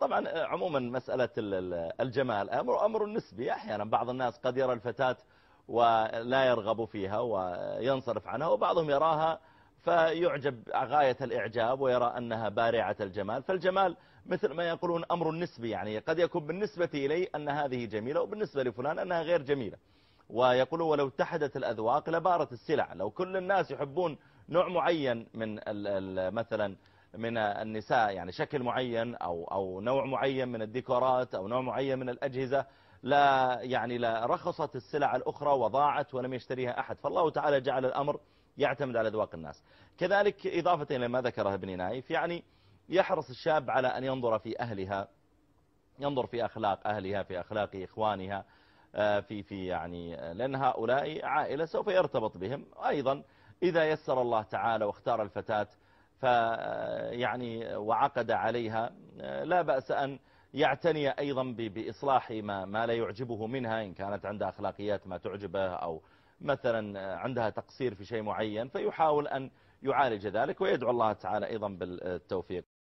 طبعا آه، عموما مسألة الجمال أمر أمر نسبي أحيانا بعض الناس قد يرى الفتاة ولا يرغب فيها وينصرف عنها وبعضهم يراها فيعجب غاية الإعجاب ويرى أنها بارعة الجمال فالجمال مثل ما يقولون أمر نسبي يعني قد يكون بالنسبة إلي أن هذه جميلة وبالنسبة لفلان أنها غير جميلة ويقولون ولو اتحدت الأذواق لبارت السلع لو كل الناس يحبون نوع معين من مثلا من النساء يعني شكل معين أو, أو نوع معين من الديكورات أو نوع معين من الأجهزة لا يعني لا رخصت السلع الأخرى وضاعت ولم يشتريها أحد فالله تعالى جعل الأمر يعتمد على ذواق الناس كذلك إضافة إلى ما ذكره ابن نايف يعني يحرص الشاب على أن ينظر في أهلها ينظر في أخلاق أهلها في أخلاق إخوانها آه، في في يعني آه، لأن هؤلاء عائلة سوف يرتبط بهم أيضا إذا يسر الله تعالى واختار الفتاة فيعني وعقد عليها لا بأس أن يعتني أيضا بإصلاح ما, ما لا يعجبه منها إن كانت عندها أخلاقيات ما تعجبه أو مثلا عندها تقصير في شيء معين فيحاول أن يعالج ذلك ويدعو الله تعالى أيضا بالتوفيق